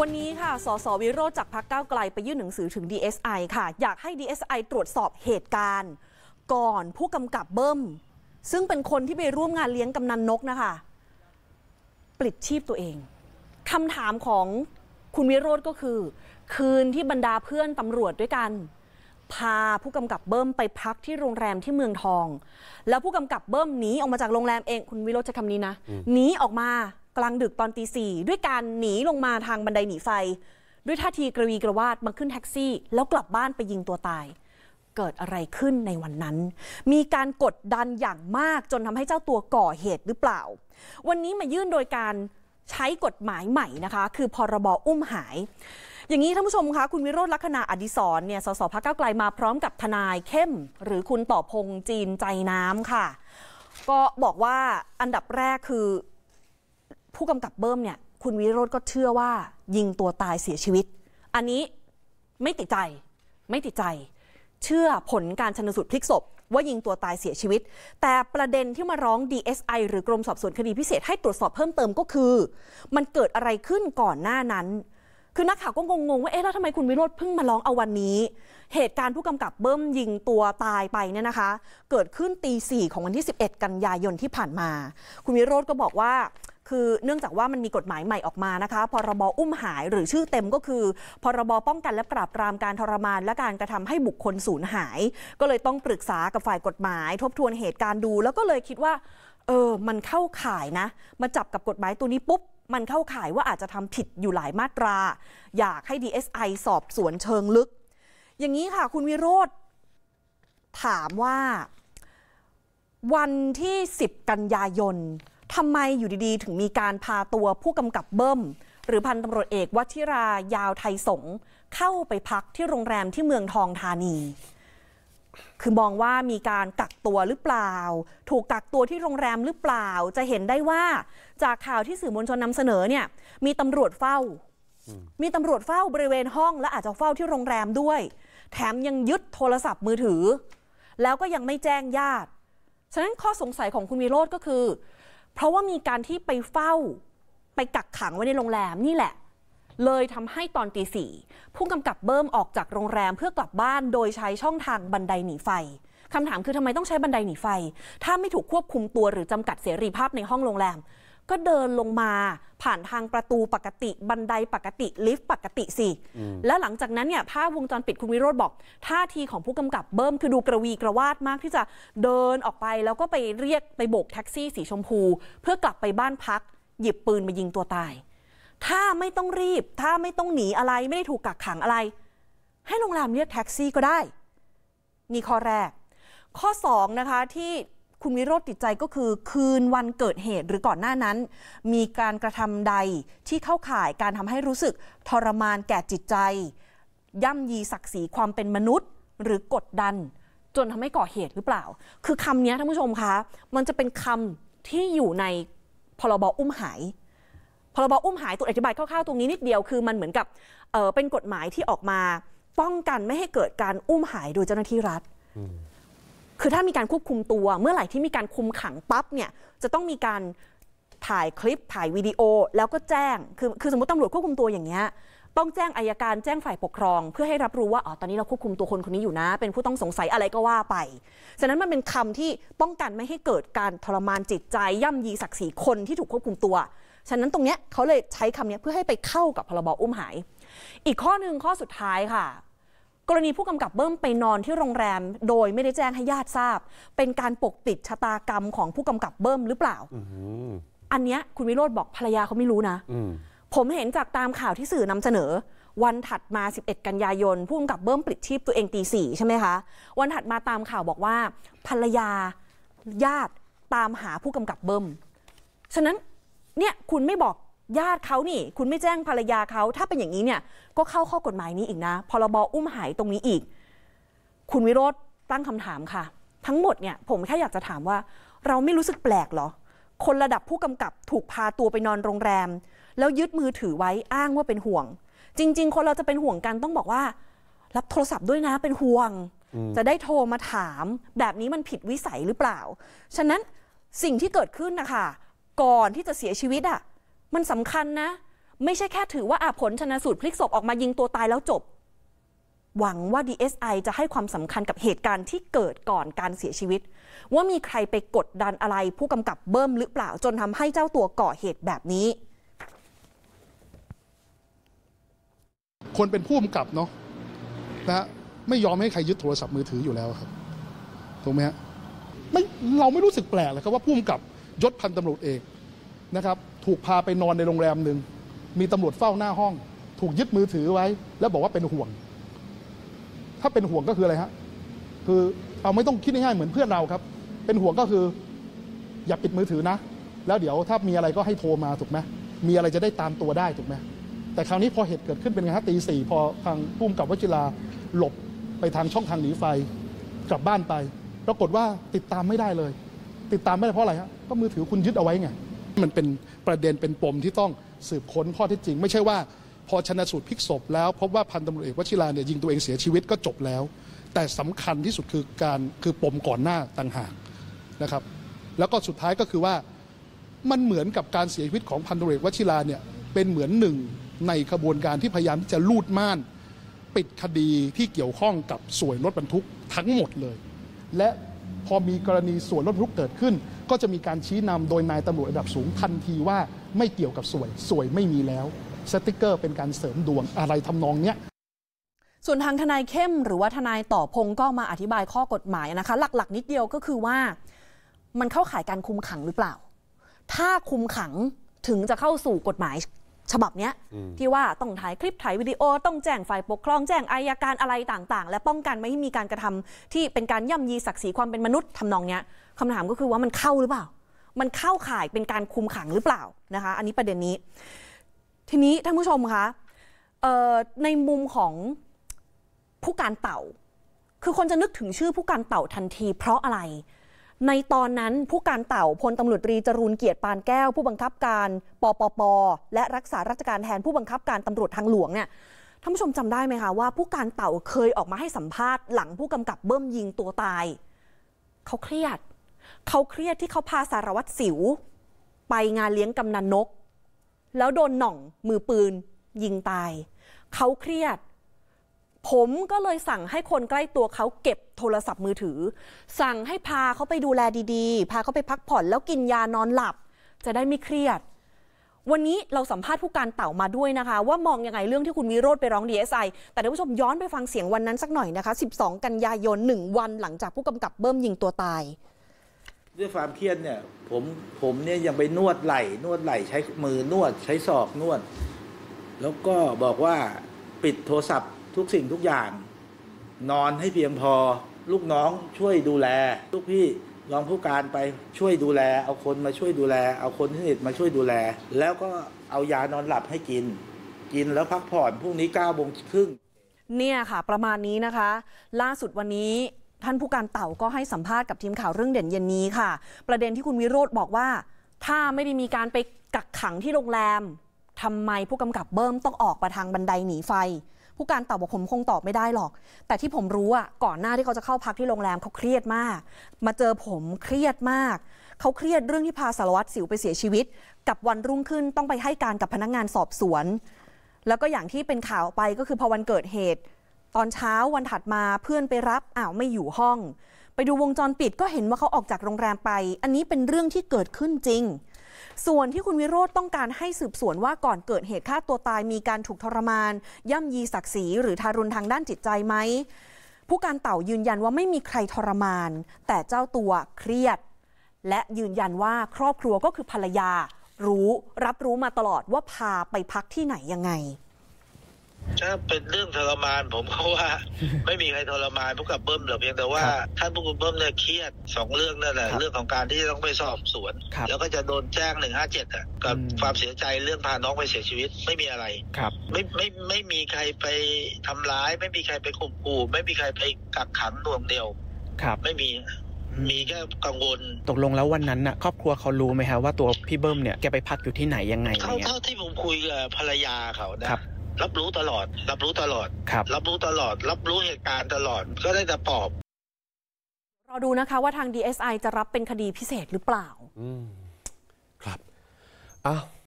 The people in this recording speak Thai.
วันนี้ค่ะ สสวิโรจจากพักเก้าไกลไปยื่นหนังสือถึง DSI ค่ะ อยากให้ DSI ตรวจสอบเหตุการณ์ ก่อนผู้กำกับเบิ้ม ซึ่งเป็นคนที่ไปร่วมงานเลี้ยงกำนันนกนะคะปลิดชีพตัวเองคำถามของคุณวิโร์ก็คือ คืนที่บรรดาเพื่อนตำรวจด้วยกัน พาผู้กำกับเบิ้มไปพักที่โรงแรมที่เมืองทอง แล้วผู้กำกับเบิ้มหนีออกมาจากโรงแรมเองคุณวิโรจ์ใช้คำนี้นะหนีออกมากลางดึกตอนตีสี่ด้วยการหนีลงมาทางบันไดหนีไฟ ด้วยท่าทีกระวีกระวาดมาขึ้นแท็กซี่ แล้วกลับบ้านไปยิงตัวตาย เกิดอะไรขึ้นในวันนั้น มีการกดดันอย่างมากจนทำให้เจ้าตัวก่อเหตุหรือเปล่า วันนี้มายื่นโดยการใช้กฎหมายใหม่นะคะ คือพรบอุ้มหาย อย่างนี้ท่านผู้ชมคะคุณวิโรธลักษณะอดิศรเนี่ยสสพักเก้าไกลมาพร้อมกับทนายเข้ม หรือคุณต่อพงจีนใจน้ำค่ะ ก็บอกว่าอันดับแรกคือผู้กำกับเบิ้มเนี่ย คุณวิโรธก็เชื่อว่ายิงตัวตายเสียชีวิต อันนี้ไม่ติดใจ ไม่ติดใจ เชื่อผลการชนสูตรพลิกศพว่ายิงตัวตายเสียชีวิต แต่ประเด็นที่มาร้อง DSI หรือกรมสอบสวนคดีพิเศษให้ตรวจสอบเพิ่มเติมก็คือ มันเกิดอะไรขึ้นก่อนหน้านั้น คือนักข่าวก็งงๆว่า เอ๊ะ แล้วทำไมคุณวิโรธเพิ่งมาร้องเอาวันนี้ เหตุการณ์ผู้กำกับเบิ้มยิงตัวตายไปเนี่ยนะคะ เกิดขึ้นตีสี่ของวันที่11กันยายนที่ผ่านมา คุณวิโรธก็บอกว่าคือเนื่องจากว่ามันมีกฎหมายใหม่ออกมานะคะ พรบอุ้มหายหรือชื่อเต็มก็คือ พรบป้องกันและปราบปรามการทรมานและการกระทำให้บุคคลสูญหาย ก็เลยต้องปรึกษากับฝ่ายกฎหมาย ทบทวนเหตุการณ์ดู แล้วก็เลยคิดว่า เออ มันเข้าข่ายนะมาจับกับกฎหมายตัวนี้ปุ๊บ มันเข้าข่ายว่าอาจจะทำผิดอยู่หลายมาตราอยากให้ DSI สอบสวนเชิงลึก อย่างนี้ค่ะคุณวิโรธถามว่าวันที่ 10 กันยายนทำไมอยู่ดีๆ ถึงมีการพาตัวผู้กำกับเบิ้มหรือพันตำรวจเอกวัชิรายาวไทยสงเข้าไปพักที่โรงแรมที่เมืองทองธานี คือมองว่ามีการกักตัวหรือเปล่า ถูกกักตัวที่โรงแรมหรือเปล่า จะเห็นได้ว่าจากข่าวที่สื่อมวลชนนำเสนอเนี่ย มีตำรวจเฝ้า มีตำรวจเฝ้าบริเวณห้องและอาจจะเฝ้าที่โรงแรมด้วย แถมยังยึดโทรศัพท์มือถือ แล้วก็ยังไม่แจ้งญาติ ฉะนั้นข้อสงสัยของคุณวีโรธก็คือเพราะว่ามีการที่ไปเฝ้า ไปกักขังไว้ในโรงแรมนี่แหละ เลยทำให้ตอนตีสี่ผู้กำกับเบิ้มออกจากโรงแรมเพื่อกลับบ้านโดยใช้ช่องทางบันไดหนีไฟ คำถามคือทำไมต้องใช้บันไดหนีไฟ ถ้าไม่ถูกควบคุมตัวหรือจำกัดเสรีภาพในห้องโรงแรมก็เดินลงมาผ่านทางประตูปกติบันไดปกติลิฟต์ปกติสิ แล้วหลังจากนั้นเนี่ยภาพวงจรปิดคุณวิโรธบอกท่าทีของผู้กำกับเบิ้ม คือดูกระวีกระวาดมากที่จะเดินออกไปแล้วก็ไปเรียกไปโบกแท็กซี่ สีชมพู เพื่อกลับไปบ้านพัก หยิบปืนมายิงตัวตาย ถ้าไม่ต้องรีบ ถ้าไม่ต้องหนีอะไรไม่ได้ถูกกักขังอะไร ให้โรงแรมเรียกแท็กซี่ ก็ได้นี่ข้อแรก ข้อสองนะคะที่คุณวิโรธติดใจก็คือคืนวันเกิดเหตุหรือก่อนหน้านั้น มีการกระทำใดที่เข้าข่ายการทำให้รู้สึกทรมานแก่จิตใจย่ำยีศักดิ์ศรีความเป็นมนุษย์หรือกดดัน จนทำให้ก่อเหตุหรือเปล่า คือคำนี้ท่านผู้ชมคะมันจะเป็นคำที่อยู่ในพรบอุ้มหายพรบอุ้มหายตัวอธิบายคร่าวๆตรงนี้นิดเดียวคือมันเหมือนกับเเป็นกฎหมายที่ออกมาป้องกันไม่ให้เกิดการอุ้มหายโดยเจ้าหน้าที่รัฐคือถ้ามีการควบคุมตัว เมื่อไหร่ที่มีการคุมขังปั๊บเนี่ยจะต้องมีการถ่ายคลิปถ่ายวิดีโอ แล้วก็แจ้งคือคือสมมติตำรวจควบคุมตัวอย่างเงี้ย ต้องแจ้งอายการแจ้งฝ่ายปกครอง เพื่อให้รับรู้ว่าอ๋อตอนนี้เราควบคุมตัวคนคนนี้อยู่นะ เป็นผู้ต้องสงสัยอะไรก็ว่าไปฉะนั้นมันเป็นคำที่ป้องกันไม่ให้เกิดการทรมานจิตใจย่ำยีศักดิ์ศรีคนที่ถูกควบคุมตัว ฉะนั้นตรงเนี้ยเขาเลยใช้คำนี้เพื่อให้ไปเข้ากับพรบอุ้มหายอีกข้อหนึ่งข้อสุดท้ายค่ะรณีผู้กำกับเบิ้มไปนอนที่โรงแรมโดยไม่ได้แจ้งให้ญาติทราบ เป็นการปกปิดชะตากรรมของผู้กำกับเบิ้มหรือเปล่าอันเนี้ยคุณวิโรธบอกภรรยาเขาไม่รู้นะผมเห็นจากตามข่าวที่สื่อนำเสนอ วันถัดมา 11 กันยายนผู้กำกับเบิ้มปลิดชีพตัวเองตีสี่ใช่ไหมคะวันถัดมาตามข่าวบอกว่าภรรยาญาติตามหาผู้กำกับเบิ้มฉะนั้นเนี่ยคุณไม่บอกญาติเขานี่ คุณไม่แจ้งภรรยาเขา ถ้าเป็นอย่างนี้เนี่ยก็เข้าข้อกฎหมายนี้อีกนะ พรบอุ้มหายตรงนี้อีก คุณวิโรธตั้งคำถามค่ะ ทั้งหมดเนี่ย ผมแค่อยากจะถามว่า เราไม่รู้สึกแปลกหรอ คนระดับผู้กำกับถูกพาตัวไปนอนโรงแรม แล้วยึดมือถือไว้อ้างว่าเป็นห่วง จริง ๆ คนเราจะเป็นห่วงกันต้องบอกว่า รับโทรศัพท์ด้วยนะเป็นห่วง จะได้โทรมาถาม แบบนี้มันผิดวิสัยหรือเปล่า ฉะนั้นสิ่งที่เกิดขึ้นนะคะก่อนที่จะเสียชีวิตอะ่ะมันสำคัญนะ ไม่ใช่แค่ถือว่าอาผลชนะสูตรพลิกศพออกมายิงตัวตายแล้วจบ หวังว่า DSI จะให้ความสำคัญกับเหตุการณ์ที่เกิดก่อนการเสียชีวิต ว่ามีใครไปกดดันอะไรผู้กำกับเบิ้มหรือเปล่าจนทำให้เจ้าตัวก่อเหตุแบบนี้ คนเป็นผู้กำกับเนาะนะ ไม่ยอมให้ใครยึดโทรศัพท์มือถืออยู่แล้วครับถูกไหมฮะไม่เราไม่รู้สึกแปลกเลยครับว่าผู้กำกับยศพันตำรวจเอกนะครับถูกพาไปนอนในโรงแรมหนึ่ง มีตำรวจเฝ้าหน้าห้อง ถูกยึดมือถือไว้ แล้วบอกว่าเป็นห่วง ถ้าเป็นห่วงก็คืออะไรฮะ คือเอาไม่ต้องคิดง่ายๆเหมือนเพื่อนเราครับ เป็นห่วงก็คืออย่าปิดมือถือนะ แล้วเดี๋ยวถ้ามีอะไรก็ให้โทรมาถูกไหมมีอะไรจะได้ตามตัวได้ถูกไหม แต่คราวนี้พอเหตุเกิดขึ้นเป็นไงฮะตีสี่พอทางพุ่มกับวชิราหลบไปทางช่องทางหนีไฟ กลับบ้านไปปรากฏว่าติดตามไม่ได้เลย ติดตามไม่ได้เพราะอะไรฮะก็มือถือคุณยึดเอาไว้ไงมันเป็นประเด็นเป็นปมที่ต้องสืบค้นข้อเท็จจริง ไม่ใช่ว่าพอชนะสูตรพลิกศพแล้วพบว่าพันตำรวจเอกวชิราเนี่ยยิงตัวเองเสียชีวิตก็จบแล้ว แต่สำคัญที่สุดคือการคือปมก่อนหน้าต่างหากนะครับแล้วก็สุดท้ายก็คือว่ามันเหมือนกับการเสียชีวิตของพันตำรวจเอกวชิราเนี่ยเป็นเหมือนหนึ่งในขบวนการที่พยายามที่จะลูดม่านปิดคดีที่เกี่ยวข้องกับสวยรถบรรทุกทั้งหมดเลย และพอมีกรณีสวยรถบรรทุกเกิดขึ้นก็จะมีการชี้นำโดยนายตำรวจระดับสูงทันทีว่าไม่เกี่ยวกับสวยสวยไม่มีแล้ว สติกเกอร์เป็นการเสริมดวงอะไรทำนองเนี้ย ส่วนทางทนายเข้ม หรือว่าทนายต่อพงก็มาอธิบายข้อกฎหมายนะคะ หลักๆนิดเดียวก็คือว่า มันเข้าข่ายการคุมขังหรือเปล่า ถ้าคุมขังถึงจะเข้าสู่กฎหมายฉบับเนี้ยที่ว่าต้องถ่ายคลิปถ่ายวิดีโอ ต้องแจ้งฝ่ายปกครองแจ้งอายการอะไรต่างๆ และป้องกันไม่ให้มีการกระทำที่เป็นการย่ำยีศักดิ์ศรีความเป็นมนุษย์ทำนองเนี้ยคำถามก็คือว่ามันเข้าหรือเปล่า มันเข้าข่ายเป็นการคุมขังหรือเปล่านะคะอันนี้ประเด็นนี้ ทีนี้ท่านผู้ชมคะในมุมของผู้การเต่า คือคนจะนึกถึงชื่อผู้การเต่าทันที เพราะอะไรในตอนนั้นผู้การเต่าพลตำรวจตรีจรูนเกียรติปานแก้วผู้บังคับการปปป และรักษาราชการแทนผู้บังคับการตำรวจทางหลวงเนี่ยท่านผู้ชมจำได้ไหมคะว่าผู้การเต่าเคยออกมาให้สัมภาษณ์ หลังผู้กำกับเบิ้มยิงตัวตายเขาเครียด เขาเครียดที่เขาพาสารวัตรสิว ไปงานเลี้ยงกำนันนก แล้วโดนหน่อง มือปืน ยิงตาย เขาเครียดผมก็เลยสั่งให้คนใกล้ตัวเขาเก็บโทรศัพท์มือถือ สั่งให้พาเขาไปดูแลดีๆ พาเขาไปพักผ่อนแล้วกินยานอนหลับจะได้ไม่เครียด วันนี้เราสัมภาษณ์ผู้การเต่ามาด้วยนะคะ ว่ามองยังไงเรื่องที่คุณวิโรธไปร้องดีเอสไอแต่ท่านผู้ชมย้อนไปฟังเสียงวันนั้นสักหน่อยนะคะ 12 กันยายน 1 วันหลังจากผู้กำกับเบิ้มยิงตัวตายด้วยความเครียดเนี่ยผมผมเนี่ยยังไปนวดไหล่ นวดไหล่ใช้มือนวดใช้ศอกนวด แล้วก็บอกว่าปิดโทรศัพท์ทุกสิ่งทุกอย่างนอนให้เพียงพอลูกน้องช่วยดูแล ลูกพี่รองผู้การไปช่วยดูแล เอาคนมาช่วยดูแล เอาคนที่นิดมาช่วยดูแล แล้วก็เอายานอนหลับให้กิน กินแล้วพักผ่อนพรุ่งนี้เก้าโมงครึ่งเนี่ยค่ะประมาณนี้นะคะ ล่าสุดวันนี้ท่านผู้การเต่าก็ให้สัมภาษณ์กับทีมข่าวเรื่องเด่นเย็นนี้ค่ะ ประเด็นที่คุณวิโรธบอกว่า ถ้าไม่ได้มีการไปกักขังที่โรงแรมทำไมผู้กำกับเบิ้มต้องออกมาทางบันไดหนีไฟผู้การตอบบอกผมคงตอบไม่ได้หรอก แต่ที่ผมรู้อ่ะก่อนหน้าที่เขาจะเข้าพักที่โรงแรมเขาเครียดมาก มาเจอผมเครียดมาก เขาเครียดเรื่องที่พาสารวัตรสิวไปเสียชีวิต กับวันรุ่งขึ้นต้องไปให้การกับพนักงงานสอบสวน แล้วก็อย่างที่เป็นข่าวไปก็คือพอวันเกิดเหตุ ตอนเช้าวันถัดมาเพื่อนไปรับอ้าวไม่อยู่ห้อง ไปดูวงจรปิดก็เห็นว่าเขาออกจากโรงแรมไป อันนี้เป็นเรื่องที่เกิดขึ้นจริงส่วนที่คุณวิโรธต้องการให้สืบสวนว่าก่อนเกิดเหตุฆ่าตัวตายมีการถูกทรมาน ย่ำยีศักดิ์ศรีหรือทารุณทางด้านจิตใจไหมผู้การเต่ายืนยันว่าไม่มีใครทรมาน แต่เจ้าตัวเครียด และยืนยันว่าครอบครัวก็คือภรรยา รู้รับรู้มาตลอดว่าพาไปพักที่ไหนยังไงถ้าเป็นเรื่องทรมานผมก็ว่า ไม่มีใครทรมานผู้กับเบิ้มหรอกเพียงแต่ว่าท่านผู้กับเบิ้มเนี่ยเครียดสองเรื่องนั่นแหละเรื่องของการที่ต้องไปสอบสวนแล้วก็จะโดนแจ้งหนึ่งห้าเจ็ดอ่ะกับความเสียใจเรื่องพาน้องไปเสียชีวิตไม่มีอะไรครับ ไม่ไม่ไม่มีใครไปทำร้าย ไม่มีใครไปข่มขู่ไม่มีใครไปกักขังดวงเดียวครับไม่มีมีแค่กังวลตกลงแล้ววันนั้นน่ะครอบครัวเขารู้ไหมฮะว่าตัวพี่เบิ้มเนี่ยแกไปพักอยู่ที่ไหนยังไงเท่าเท่าที่ผมคุยกับภรรยาเขานะครับรับรู้ตลอด รับรู้ตลอด ครับ รับรู้ตลอด รับรู้เหตุการณ์ตลอดก็ได้แต่ปอบ รอดูนะคะว่าทาง DSI จะรับเป็นคดีพิเศษหรือเปล่า อืม ครับอ้าว